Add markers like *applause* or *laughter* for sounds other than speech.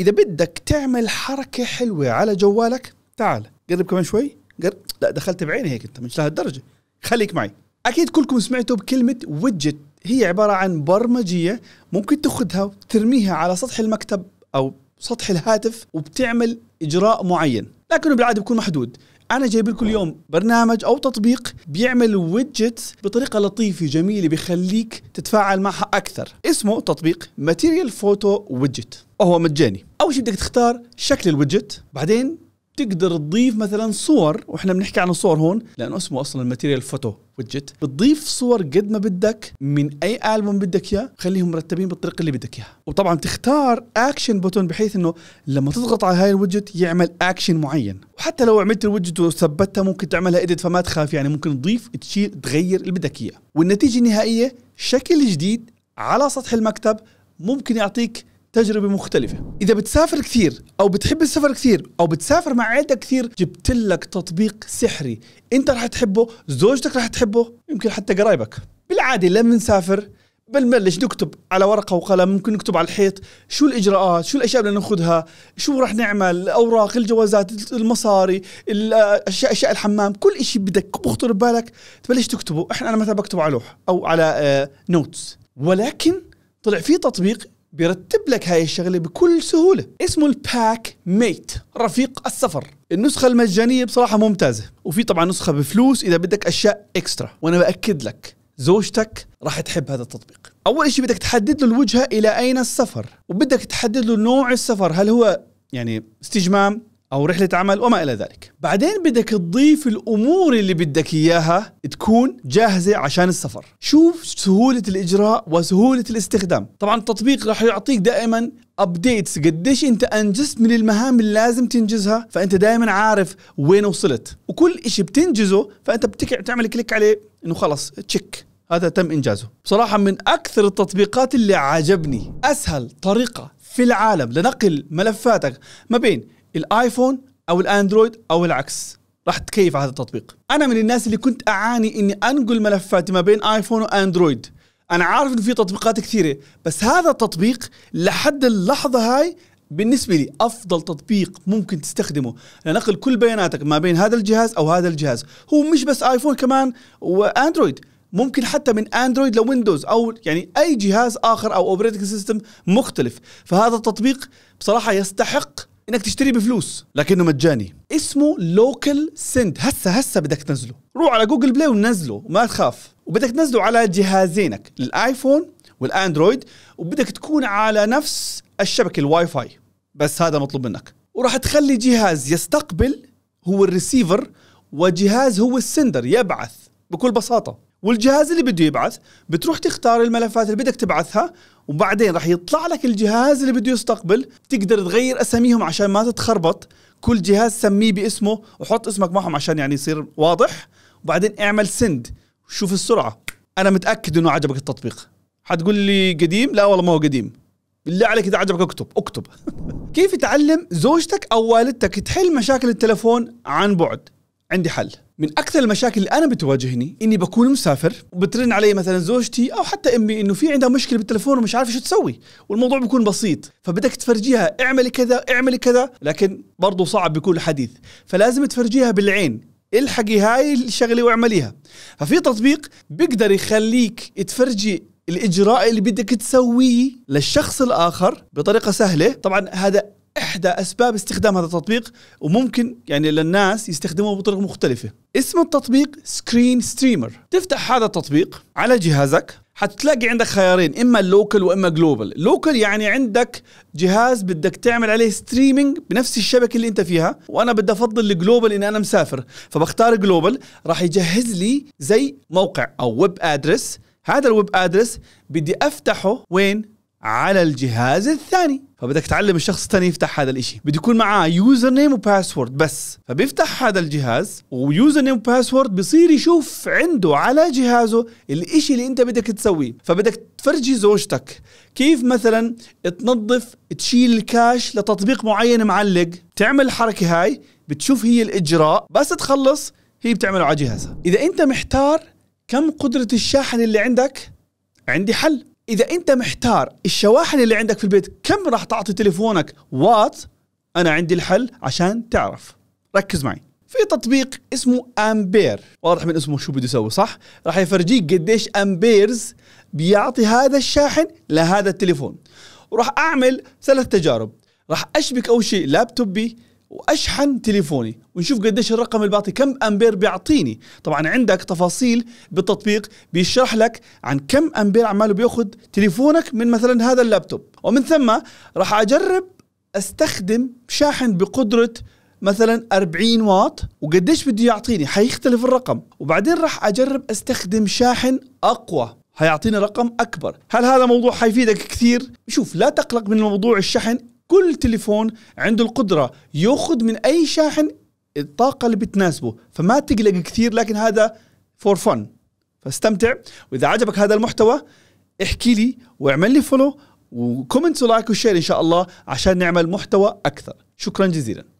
اذا بدك تعمل حركه حلوه على جوالك تعال قرب كمان شوي قرب لا دخلت بعيني هيك انت مش لهالدرجه خليك معي اكيد كلكم سمعتوا بكلمه ويدجت هي عباره عن برمجيه ممكن تاخذها وترميها على سطح المكتب او سطح الهاتف وبتعمل اجراء معين لكنه بالعاده بيكون محدود انا جايب لكم اليوم برنامج او تطبيق بيعمل ويدجت بطريقه لطيفه جميله بخليك تتفاعل معها اكثر اسمه تطبيق ماتيريال فوتو ويدجت وهو مجاني اول شيء بدك تختار شكل الويدجت بعدين تقدر تضيف مثلا صور واحنا بنحكي عن الصور هون لانه اسمه اصلا ماتيريال فوتو ويدجت بتضيف صور قد ما بدك من اي البوم بدك اياه خليهم مرتبين بالطريقه اللي بدك اياها وطبعا تختار اكشن بوتون بحيث انه لما تضغط على هاي الويدجت يعمل اكشن معين وحتى لو عملت الويدجت وثبتها ممكن تعملها اديت فما تخاف يعني ممكن تضيف تشيل تغير اللي بدك اياه والنتيجه النهائيه شكل جديد على سطح المكتب ممكن يعطيك تجربه مختلفه اذا بتسافر كثير او بتحب السفر كثير او بتسافر مع عيلتك كثير جبت لك تطبيق سحري انت رح تحبه زوجتك رح تحبه يمكن حتى قرايبك بالعاده لما نسافر بنبلش نكتب على ورقه وقلم ممكن نكتب على الحيط شو الاجراءات شو الاشياء اللي ناخذها شو رح نعمل الاوراق الجوازات المصاري الاشياء اشياء الحمام كل شيء بدك بخطر ببالك تبلش تكتبه احنا انا مثلا بكتبه على لوح او على نوتس آه، ولكن طلع في تطبيق بيرتب لك هاي الشغلة بكل سهولة اسمه الباك ميت رفيق السفر النسخة المجانية بصراحة ممتازة وفي طبعا نسخة بفلوس إذا بدك أشياء إكسترا وأنا بأكد لك زوجتك راح تحب هذا التطبيق أول شيء بدك تحدد له الوجهة إلى أين السفر وبدك تحدد له نوع السفر هل هو يعني استجمام او رحله عمل وما الى ذلك بعدين بدك تضيف الامور اللي بدك اياها تكون جاهزه عشان السفر شوف سهوله الاجراء وسهوله الاستخدام طبعا التطبيق راح يعطيك دائما ابديتس قديش انت انجزت من المهام اللي لازم تنجزها فانت دائما عارف وين وصلت وكل شيء بتنجزه فانت بتعمل كليك عليه انه خلص تشيك هذا تم انجازه بصراحه من اكثر التطبيقات اللي عجبني اسهل طريقه في العالم لنقل ملفاتك ما بين الايفون او الاندرويد او العكس راح تكيف على هذا التطبيق انا من الناس اللي كنت اعاني اني انقل ملفاتي ما بين ايفون واندرويد انا عارف ان في تطبيقات كثيره بس هذا التطبيق لحد اللحظه هاي بالنسبه لي افضل تطبيق ممكن تستخدمه لنقل كل بياناتك ما بين هذا الجهاز او هذا الجهاز هو مش بس ايفون كمان واندرويد ممكن حتى من اندرويد لويندوز او يعني اي جهاز اخر او اوبريتنج سيستم مختلف فهذا التطبيق بصراحه يستحق انك تشتريه بفلوس لكنه مجاني اسمه لوكال سند هسه هسه بدك تنزله روح على جوجل بلاي ونزله وما تخاف وبدك تنزله على جهازينك الايفون والاندرويد وبدك تكون على نفس الشبكه الواي فاي بس هذا مطلوب منك وراح تخلي جهاز يستقبل هو الريسيفر وجهاز هو السندر يبعث بكل بساطه والجهاز اللي بده يبعث بتروح تختار الملفات اللي بدك تبعثها وبعدين راح يطلع لك الجهاز اللي بده يستقبل تقدر تغير اساميهم عشان ما تتخربط كل جهاز سميه باسمه وحط اسمك معهم عشان يعني يصير واضح وبعدين اعمل سند شوف السرعه انا متاكد انه عجبك التطبيق حتقول لي قديم لا والله ما هو قديم بالله عليك اذا عجبك اكتب اكتب *laughs* كيف تعلم زوجتك او والدتك تحل مشاكل التلفون عن بعد عندي حل من اكثر المشاكل اللي انا بتواجهني اني بكون مسافر وبترن علي مثلا زوجتي او حتى امي انه في عندها مشكله بالتلفون ومش عارفه شو تسوي والموضوع بيكون بسيط فبدك تفرجيها اعملي كذا اعملي كذا لكن برضه صعب بيكون الحديث فلازم تفرجيها بالعين الحقي هاي الشغله واعمليها ففي تطبيق بيقدر يخليك تفرجي الاجراء اللي بدك تسويه للشخص الاخر بطريقه سهله طبعا هذا احدى اسباب استخدام هذا التطبيق وممكن يعني للناس يستخدموه بطرق مختلفه اسم التطبيق سكرين ستريمر تفتح هذا التطبيق على جهازك حتلاقي عندك خيارين اما اللوكل واما جلوبال لوكل يعني عندك جهاز بدك تعمل عليه ستريمينج بنفس الشبكه اللي انت فيها وانا بدي افضل الجلوبال اني انا مسافر فبختار جلوبال راح يجهز لي زي موقع او ويب ادرس هذا الويب ادرس بدي افتحه وين على الجهاز الثاني فبدك تعلم الشخص الثاني يفتح هذا الإشي بده يكون معاه يوزر نيم وباسورد بس فبيفتح هذا الجهاز ويوزر نيم وباسورد بصير يشوف عنده على جهازه الإشي اللي أنت بدك تسويه فبدك تفرجي زوجتك كيف مثلا تنظف تشيل الكاش لتطبيق معين معلق تعمل الحركة هاي بتشوف هي الإجراء بس تخلص هي بتعمله على جهازها إذا أنت محتار كم قدرة الشاحن اللي عندك عندي حل اذا انت محتار الشواحن اللي عندك في البيت كم راح تعطي تليفونك وات انا عندي الحل عشان تعرف ركز معي في تطبيق اسمه امبير واضح من اسمه شو بده يسوي صح راح يفرجيك قديش امبيرز بيعطي هذا الشاحن لهذا التليفون وراح اعمل ثلاث تجارب راح اشبك اول شيء لابتوبي واشحن تليفوني ونشوف قديش الرقم اللي بعطي كم امبير بيعطيني طبعا عندك تفاصيل بالتطبيق بيشرح لك عن كم امبير عماله بياخذ تليفونك من مثلا هذا اللابتوب ومن ثم راح اجرب استخدم شاحن بقدره مثلا 40 واط وقديش بده يعطيني حيختلف الرقم وبعدين راح اجرب استخدم شاحن اقوى حيعطيني رقم اكبر هل هذا موضوع حيفيدك كثير شوف لا تقلق من موضوع الشحن كل تليفون عنده القدره ياخذ من اي شاحن الطاقه اللي بتناسبه فما تقلق كثير لكن هذا فور فن فاستمتع واذا عجبك هذا المحتوى احكي لي واعمل لي فولو وكومنت ولايك وشير ان شاء الله عشان نعمل محتوى اكثر شكرا جزيلا